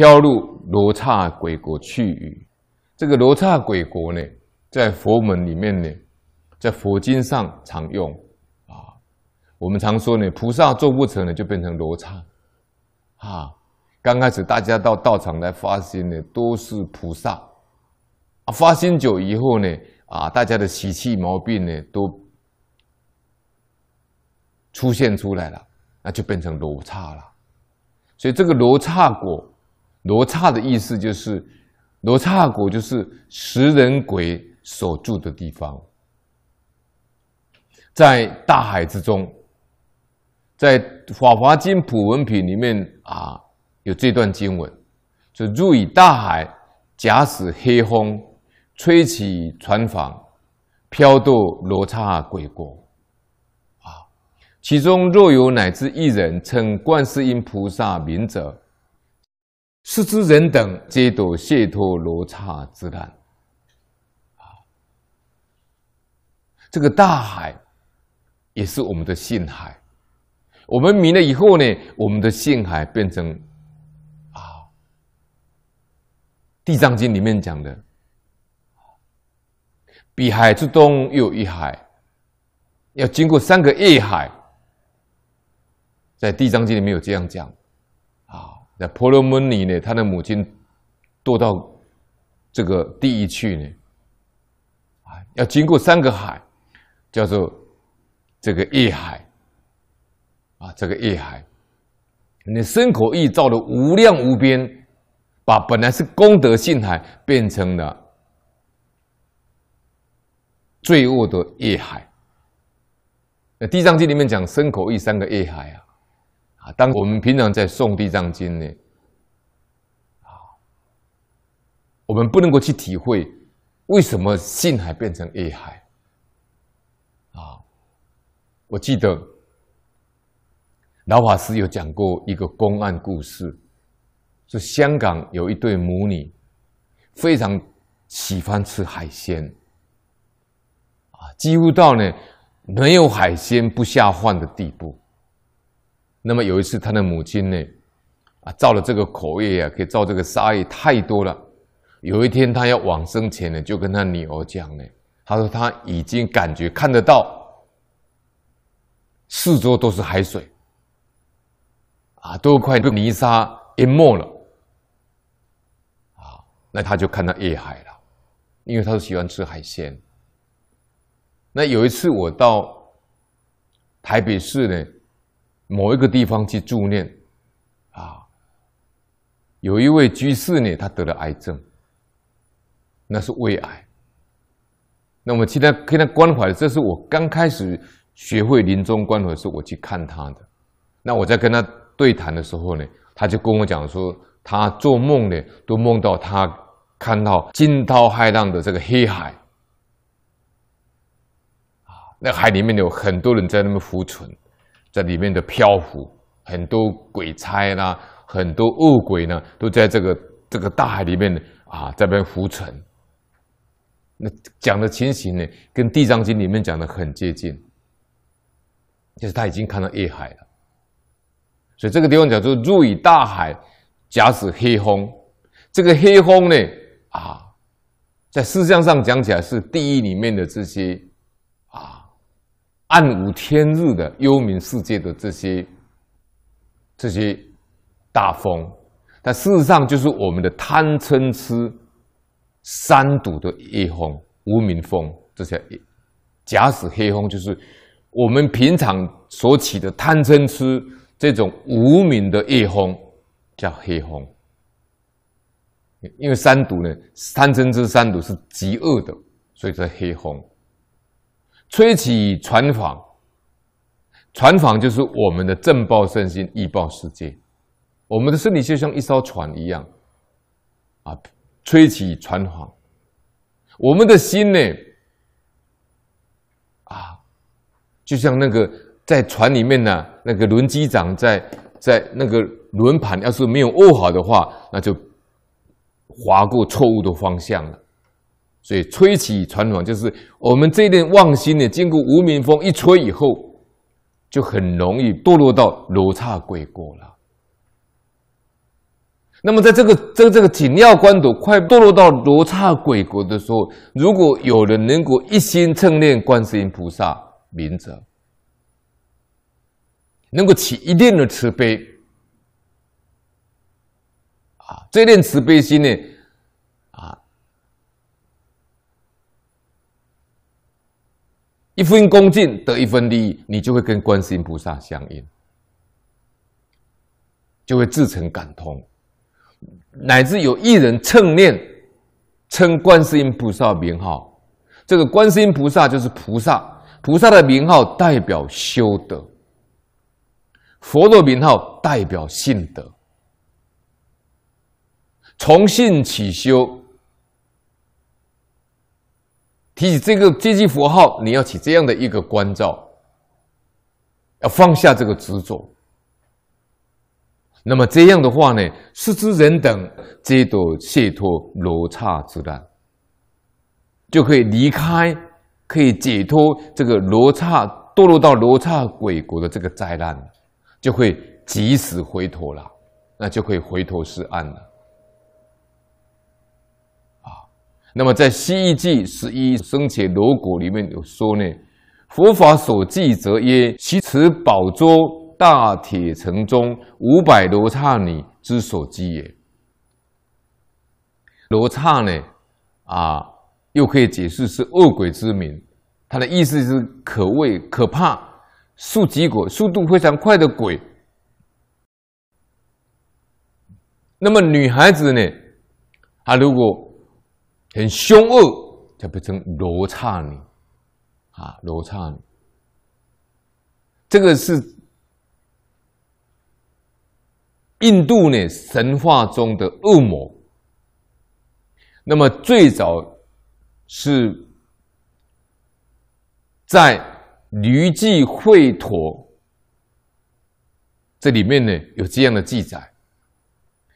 飘入罗刹鬼国去。这个罗刹鬼国呢，在佛门里面呢，在佛经上常用。啊，我们常说呢，菩萨做不成呢，就变成罗刹。啊，刚开始大家到道场来发心呢，都是菩萨。啊，发心久以后呢，啊，大家的习气毛病呢，都出现出来了，那就变成罗刹了。所以这个罗刹果。罗刹的意思就是罗刹国，就是食人鬼所住的地方，在大海之中，在《法华经普文品》里面啊，有这段经文，就入以大海，假使黑风吹起船舫，飘堕罗刹鬼国啊，其中若有乃至一人称观世音菩萨名者。是之人等皆度解脱罗刹之难，啊！这个大海也是我们的性海。我们明了以后呢，我们的性海变成啊，《地藏经》里面讲的，比海之东有一海，要经过三个夜海，在《地藏经》里面有这样讲，啊。那婆罗门尼呢？他的母亲堕到这个地狱去呢？啊，要经过三个海，叫做这个夜海。啊，这个夜海，你身口意造的无量无边，把本来是功德性海，变成了罪恶的业海。那《地藏经》里面讲身口意三个业海啊。当我们平常在诵《地藏经》呢，啊，我们不能够去体会为什么性海变成 A 海。啊，我记得老法师有讲过一个公案故事，是香港有一对母女，非常喜欢吃海鲜，啊，几乎到呢没有海鲜不下饭的地步。那么有一次，他的母亲呢，啊，造了这个口业啊，可以造这个杀业太多了。有一天他要往生前呢，就跟他女儿讲呢，他说他已经感觉看得到，四周都是海水，啊，都快被泥沙淹没了，啊，那他就看到夜海了，因为他是喜欢吃海鲜。那有一次我到台北市呢。某一个地方去助念，啊，有一位居士呢，他得了癌症，那是胃癌。那我们去他跟他关怀，这是我刚开始学会临终关怀时，我去看他的。那我在跟他对谈的时候呢，他就跟我讲说，他做梦呢，都梦到他看到惊涛骇浪的这个黑海，啊，那海里面有很多人在那边浮沉。在里面的漂浮，很多鬼差啦，很多恶鬼呢，都在这个这个大海里面啊，在边浮沉。那讲的情形呢，跟《地藏经》里面讲的很接近，就是他已经看到业海了，所以这个地方叫做入以大海，假使黑风。这个黑风呢，啊，在思想上讲起来是地狱里面的这些。暗无天日的幽冥世界的这些、这些大风，但事实上就是我们的贪嗔痴三毒的夜风、无名风这些假使黑风，就是我们平常所起的贪嗔痴这种无名的夜风叫黑风，因为三毒呢，贪嗔痴三毒是极恶的，所以叫黑风。吹起船舫，船舫就是我们的正报身心，易报世界。我们的身体就像一艘船一样，啊，吹起船舫，我们的心呢，啊，就像那个在船里面呢，那个轮机长在在那个轮盘，要是没有握好的话，那就划过错误的方向了。所以吹起传统就是我们这念妄心呢，经过无名风一吹以后，就很容易堕落到罗刹鬼国了。那么在这个这这个紧要关头，快堕落到罗刹鬼国的时候，如果有人能够一心称念观世音菩萨名者，能够起一定的慈悲啊，这念慈悲心呢？一分恭敬得一分利益，你就会跟观世音菩萨相应，就会自成感通，乃至有一人称念称观世音菩萨名号，这个观世音菩萨就是菩萨，菩萨的名号代表修德，佛的名号代表信德，从信起修。提起这个阶级符号，你要起这样的一个关照，要放下这个执着。那么这样的话呢，十之人等皆得解脱罗刹之难，就可以离开，可以解脱这个罗刹堕落到罗刹鬼国的这个灾难就会及时回头了，那就可以回头是岸了。那么在《西域记》十一生前罗果里面有说呢，佛法所记则曰：其持宝桌大铁城中五百罗刹女之所记也。罗刹呢，啊，又可以解释是恶鬼之名，它的意思是可畏、可怕、速疾鬼、速度非常快的鬼。那么女孩子呢，她如果很凶恶才变成罗刹女，啊，罗刹女，这个是印度呢神话中的恶魔。那么最早是在《驴记会陀》这里面呢有这样的记载，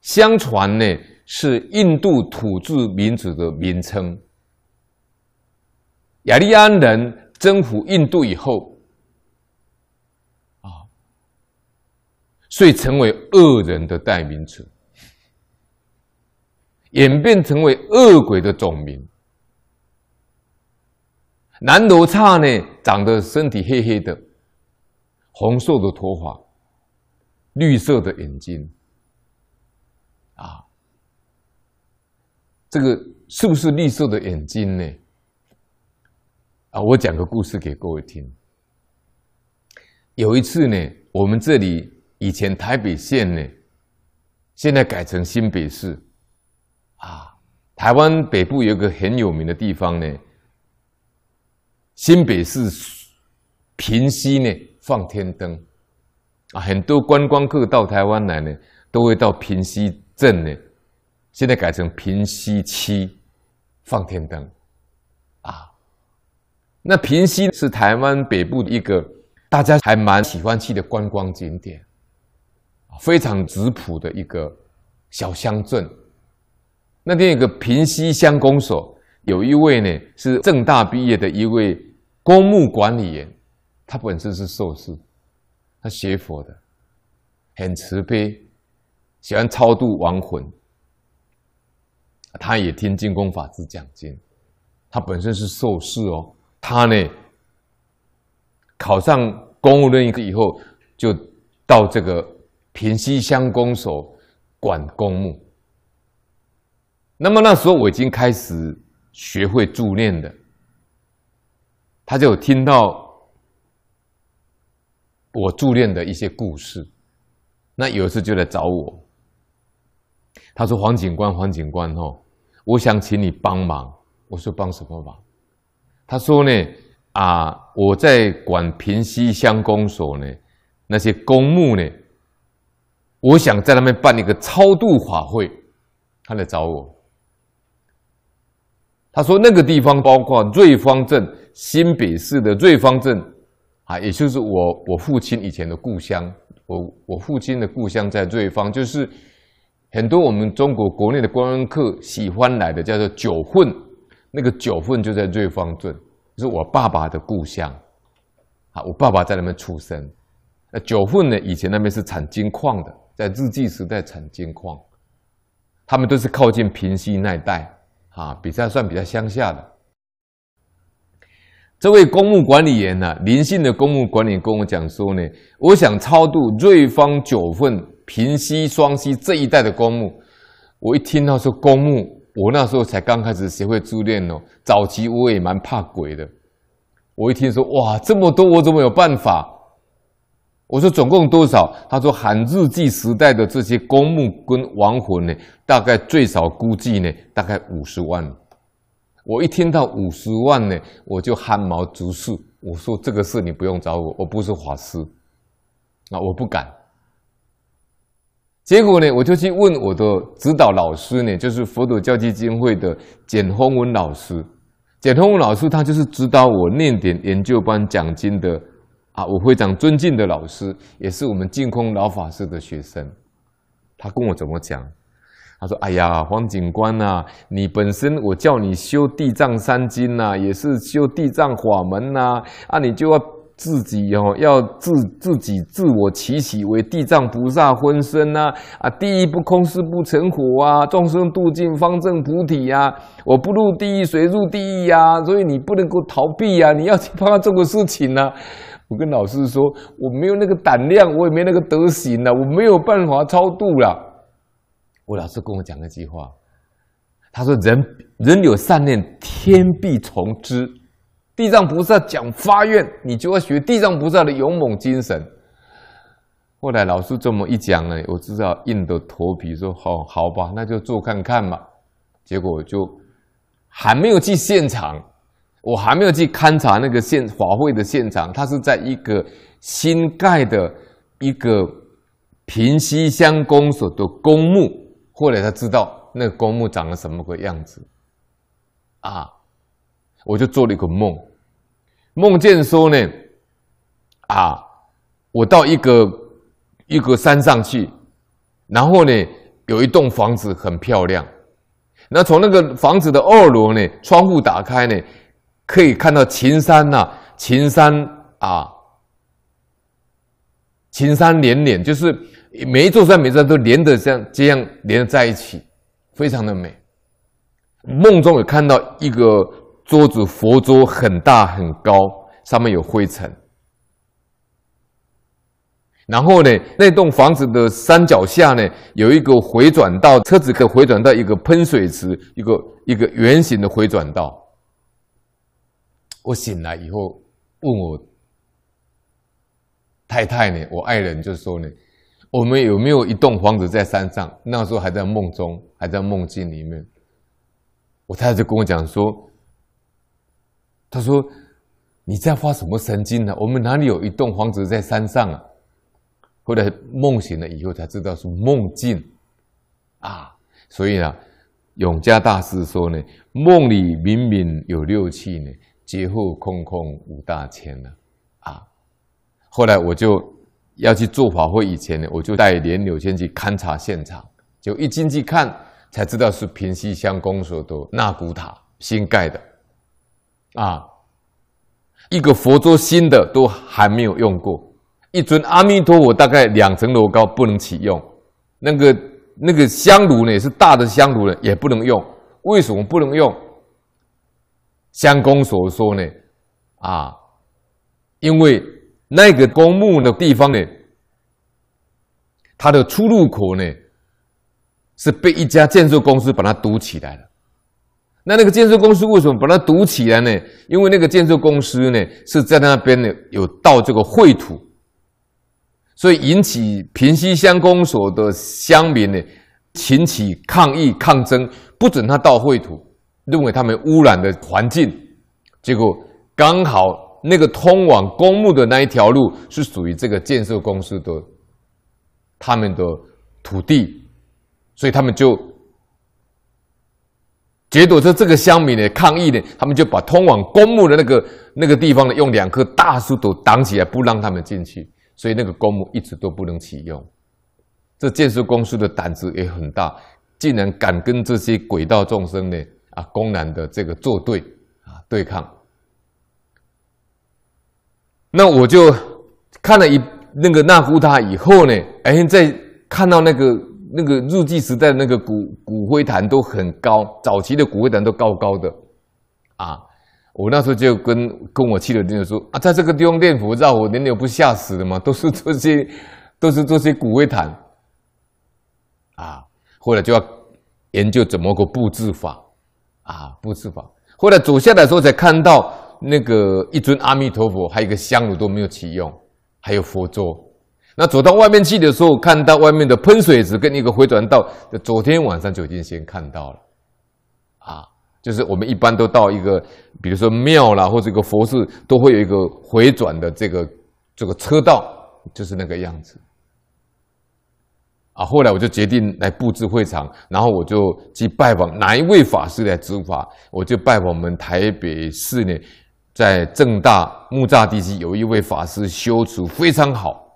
相传呢。是印度土著民族的名称。雅利安人征服印度以后，啊，所以成为恶人的代名词，演变成为恶鬼的总名。南罗刹呢，长得身体黑黑的，红瘦的头发，绿色的眼睛。这个是不是绿色的眼睛呢？啊，我讲个故事给各位听。有一次呢，我们这里以前台北县呢，现在改成新北市，啊，台湾北部有个很有名的地方呢，新北市平溪呢放天灯，啊，很多观光客到台湾来呢，都会到平溪镇呢。现在改成平息七，放天灯，啊，那平息是台湾北部的一个大家还蛮喜欢去的观光景点，非常质朴的一个小乡镇。那天一个平息乡公所有一位呢是正大毕业的一位公墓管理员，他本身是硕士，他学佛的，很慈悲，喜欢超度亡魂。他也听净空法师讲经，他本身是受士哦，他呢考上公务一个以后，就到这个平西乡公所管公墓。那么那时候我已经开始学会助念的，他就听到我助念的一些故事，那有一次就来找我，他说黄警官，黄警官哦。我想请你帮忙。我说帮什么忙？他说呢，啊，我在管平西乡公所呢，那些公墓呢，我想在那边办一个超度法会。他来找我。他说那个地方包括瑞芳镇、新北市的瑞芳镇，啊，也就是我我父亲以前的故乡，我我父亲的故乡在瑞芳，就是。很多我们中国国内的观光客喜欢来的叫做九份，那个九份就在瑞芳镇，是我爸爸的故乡，啊，我爸爸在那边出生。那九份呢，以前那边是产金矿的，在日据时代产金矿，他们都是靠近平西那一带，啊，比较算比较乡下的。这位公墓管理员呢，灵幸的公墓管理跟我讲说呢，我想超度瑞芳九份。平西双溪这一带的公墓，我一听到说公墓，我那时候才刚开始学会租赁哦。早期我也蛮怕鬼的，我一听说哇这么多，我怎么有办法？我说总共多少？他说寒日记时代的这些公墓跟亡魂呢，大概最少估计呢，大概五十万。我一听到五十万呢，我就汗毛直竖。我说这个事你不用找我，我不是法师，那我不敢。结果呢，我就去问我的指导老师呢，就是佛陀教基金会的简宏文老师。简宏文老师他就是指导我念典研究班讲金的啊，我非常尊敬的老师，也是我们净空老法师的学生。他跟我怎么讲？他说：“哎呀，黄警官呐，你本身我叫你修地藏三经呐，也是修地藏法门呐，啊，你就要。”自己哦，要自自己自我起起为地藏菩萨分身呐，啊，地狱不空，誓不成佛啊，众生度尽，方正菩提呀。我不入地狱，谁入地狱呀？所以你不能够逃避呀，你要去帮他做事情呢。我跟老师说，我没有那个胆量，我也没那个德行呐，我没有办法超度了。我老师跟我讲一句话，他说：“人人有善念，天必从之。”地藏菩萨讲发愿，你就要学地藏菩萨的勇猛精神。后来老师这么一讲呢，我知道硬着头皮说：“好好吧，那就做看看嘛。”结果就还没有去现场，我还没有去勘察那个现法会的现场。它是在一个新盖的一个平西乡公所的公墓，后来才知道那个公墓长了什么个样子啊？我就做了一个梦。梦见说呢，啊，我到一个一个山上去，然后呢，有一栋房子很漂亮，那从那个房子的二楼呢，窗户打开呢，可以看到秦山呐，秦山啊，秦山连连，就是每一座山、每座山都连的样这样连在一起，非常的美。梦中有看到一个。桌子佛桌很大很高，上面有灰尘。然后呢，那栋房子的山脚下呢，有一个回转道，车子可回转到一个喷水池，一个一个圆形的回转道。我醒来以后，问我太太呢，我爱人就说呢，我们有没有一栋房子在山上？那时候还在梦中，还在梦境里面。我太太就跟我讲说。他说：“你在发什么神经呢？我们哪里有一栋房子在山上？”啊？”后来梦醒了以后才知道是梦境，啊，所以啊，永嘉大师说呢：“梦里明明有六气呢，劫后空空五大千呢。”啊，后来我就要去做法会以前呢，我就带莲柳先去勘察现场，就一进去看才知道是平西乡公所的那古塔新盖的。啊，一个佛桌新的都还没有用过，一尊阿弥陀佛大概两层楼高，不能启用。那个那个香炉呢，是大的香炉呢，也不能用。为什么不能用？香公所说呢？啊，因为那个公墓的地方呢，它的出入口呢，是被一家建筑公司把它堵起来了。那那个建设公司为什么把它堵起来呢？因为那个建设公司呢是在那边呢有倒这个秽土，所以引起平西乡公所的乡民呢，起起抗议抗争，不准他倒秽土，认为他们污染了环境。结果刚好那个通往公墓的那一条路是属于这个建设公司的，他们的土地，所以他们就。结果这这个乡民呢，抗议呢，他们就把通往公墓的那个那个地方呢，用两棵大树都挡起来，不让他们进去，所以那个公墓一直都不能启用。这建设公司的胆子也很大，竟然敢跟这些鬼道众生呢，啊，公然的这个作对啊，对抗。那我就看了一那个那夫塔以后呢，哎，在看到那个。那个入罗时代的那个骨骨灰坛都很高，早期的骨灰坛都高高的，啊！我那时候就跟跟我去的就说：“啊，在这个地方念佛，咒，我年年不吓死的嘛，都是这些，都是这些骨灰坛。”啊！后来就要研究怎么个布置法，啊，布置法。后来走下来的时候才看到那个一尊阿弥陀佛，还有一个香炉都没有启用，还有佛桌。那走到外面去的时候，看到外面的喷水池跟一个回转道，昨天晚上就已经先看到了，啊，就是我们一般都到一个，比如说庙啦，或者一个佛寺，都会有一个回转的这个这个车道，就是那个样子。啊，后来我就决定来布置会场，然后我就去拜访哪一位法师来执法，我就拜访我们台北市呢，在正大木栅地区有一位法师修持非常好。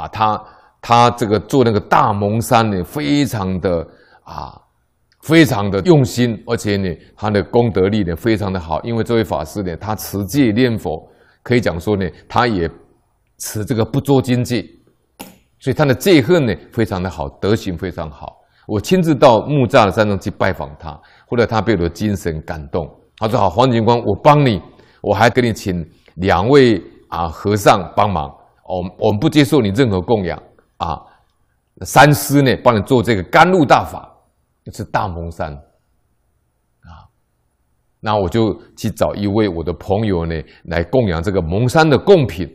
啊，他他这个做那个大蒙山呢，非常的啊，非常的用心，而且呢，他的功德力呢非常的好。因为这位法师呢，他持戒念佛，可以讲说呢，他也持这个不作经济，所以他的戒恨呢非常的好，德行非常好。我亲自到木栅的山中去拜访他，后来他被我的精神感动，他说好，黄警官，我帮你，我还给你请两位啊和尚帮忙。我我们不接受你任何供养啊！三师呢，帮你做这个甘露大法，就是大蒙山啊。那我就去找一位我的朋友呢，来供养这个蒙山的贡品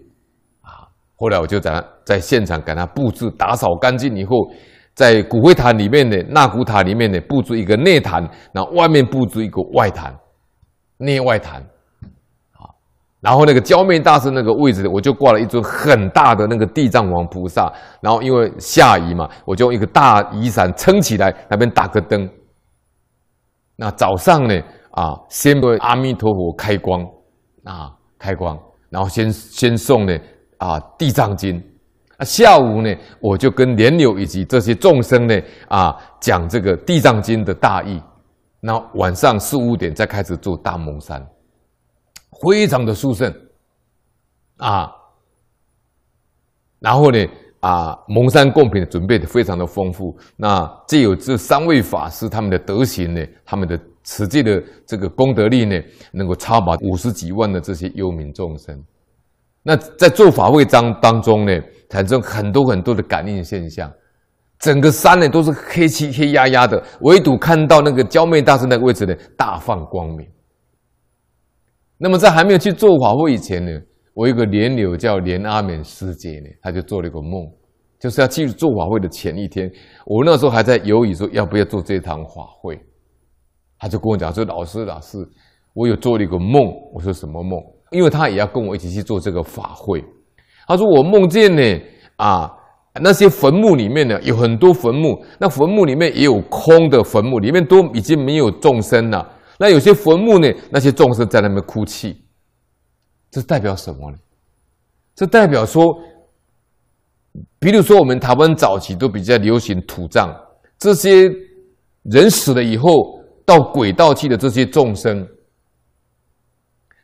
啊。后来我就在在现场给他布置打扫干净以后，在骨灰坛里面的纳骨塔里面呢布置一个内坛，那外面布置一个外坛，内外坛。然后那个教面大师那个位置，我就挂了一尊很大的那个地藏王菩萨。然后因为下雨嘛，我就用一个大雨伞撑起来，那边打个灯。那早上呢，啊，先为阿弥陀佛开光，啊，开光，然后先先送呢，啊，地藏经。啊，下午呢，我就跟莲柳以及这些众生呢，啊，讲这个地藏经的大意。那晚上四五点再开始做大蒙山。非常的殊胜，啊，然后呢，啊，蒙山贡品准备的非常的丰富。那这有这三位法师他们的德行呢，他们的持戒的这个功德力呢，能够超拔五十几万的这些幽冥众生。那在做法会当当中呢，产生很多很多的感应现象，整个山呢都是黑漆黑压压的，唯独看到那个娇媚大圣那个位置呢，大放光明。那么在还没有去做法会以前呢，我一个莲友叫莲阿免师姐呢，她就做了一个梦，就是要去做法会的前一天，我那时候还在犹豫说要不要做这堂法会，她就跟我讲说：“老师，老师，我有做了一个梦。”我说：“什么梦？”因为她也要跟我一起去做这个法会，她说：“我梦见呢，啊，那些坟墓里面呢有很多坟墓，那坟墓里面也有空的坟墓，里面都已经没有众生了。”那有些坟墓呢？那些众生在那边哭泣，这代表什么呢？这代表说，比如说我们台湾早期都比较流行土葬，这些人死了以后到鬼道去的这些众生，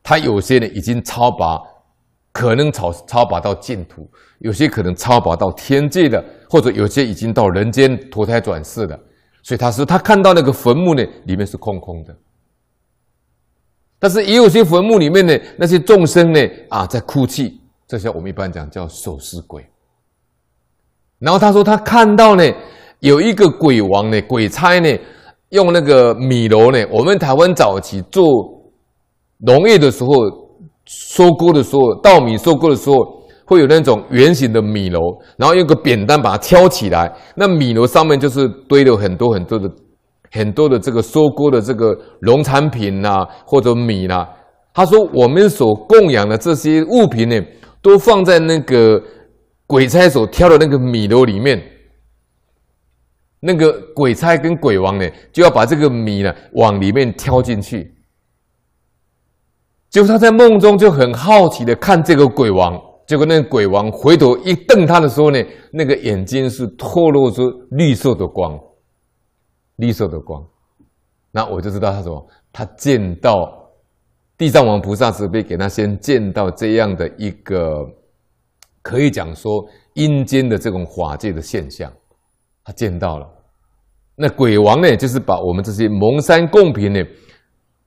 他有些呢已经超拔，可能超超拔到净土；有些可能超拔到天界的，或者有些已经到人间投胎转世了。所以他是他看到那个坟墓呢，里面是空空的。但是也有些坟墓里面呢，那些众生呢啊，在哭泣，这些我们一般讲叫守尸鬼。然后他说他看到呢，有一个鬼王呢，鬼差呢，用那个米楼呢，我们台湾早期做农业的时候，收割的时候，稻米收割的时候，会有那种圆形的米楼，然后用个扁担把它挑起来，那米楼上面就是堆了很多很多的。很多的这个收割的这个农产品呐，或者米呐，他说我们所供养的这些物品呢，都放在那个鬼差所挑的那个米篓里面。那个鬼差跟鬼王呢，就要把这个米呢往里面挑进去。就果他在梦中就很好奇的看这个鬼王，结果那个鬼王回头一瞪他的时候呢，那个眼睛是透露出绿色的光。绿色的光，那我就知道他什么。他见到地藏王菩萨慈悲，给他先见到这样的一个，可以讲说阴间的这种法界的现象，他见到了。那鬼王呢，就是把我们这些蒙山贡品呢，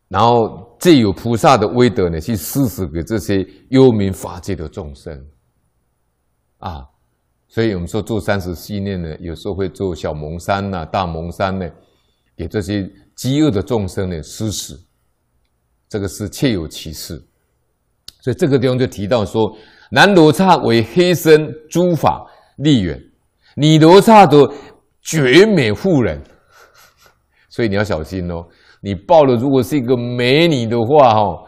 然后借有菩萨的威德呢，去施舍给这些幽冥法界的众生啊。所以我们说做三十系念呢，有时候会做小蒙山呐，大蒙山呢。给这些饥饿的众生的施食，这个是确有其事，所以这个地方就提到说，南罗刹为黑身诸法力远，女罗刹的绝美妇人，所以你要小心哦，你抱的如果是一个美女的话哦，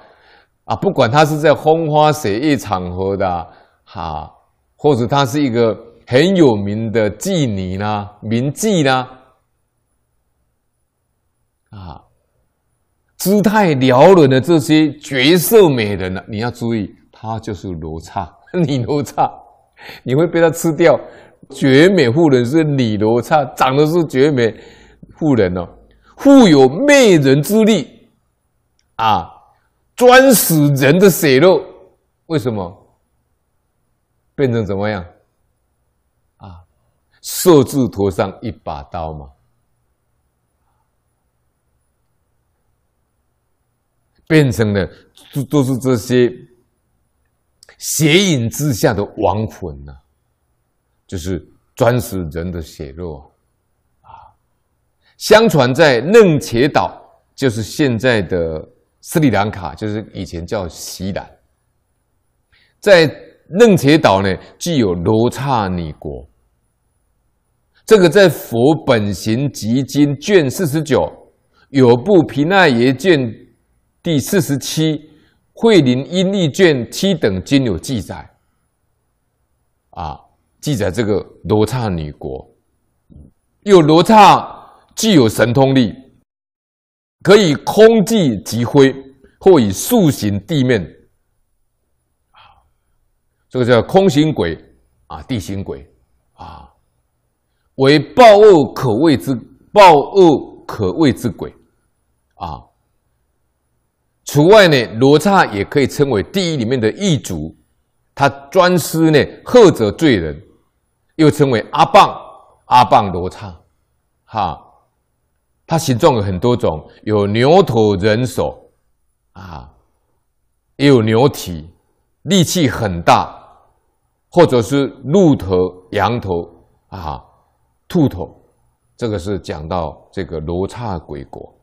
啊，不管她是在风花雪月场合的哈，或者她是一个很有名的妓女啦，名妓啦。啊，姿态撩人的这些绝色美人呢？你要注意，她就是罗刹 你罗刹，你会被她吃掉。绝美妇人是李罗刹，长得是绝美妇人哦，富有媚人之力啊，专使人的血肉。为什么变成怎么样？啊，色字头上一把刀嘛。变成了，都都是这些邪影之下的亡魂呐，就是专食人的血肉啊。相传在楞茄岛，就是现在的斯里兰卡，就是以前叫西兰。在楞茄岛呢，具有罗刹女国。这个在《佛本行集经》卷四十九，《有部皮那耶》卷。第四十七《慧林阴历卷》七等均有记载，啊，记载这个罗刹女国，有罗刹具有神通力，可以空寂即灰，或以塑形地面，啊，这个叫空行鬼啊，地形鬼啊，为暴恶可畏之暴恶可畏之鬼啊。除外呢，罗刹也可以称为地狱里面的一族，他专施呢赫者罪人，又称为阿棒阿棒罗刹，哈，它形状有很多种，有牛头人手，啊，也有牛体，力气很大，或者是鹿头羊头啊，兔头，这个是讲到这个罗刹鬼国。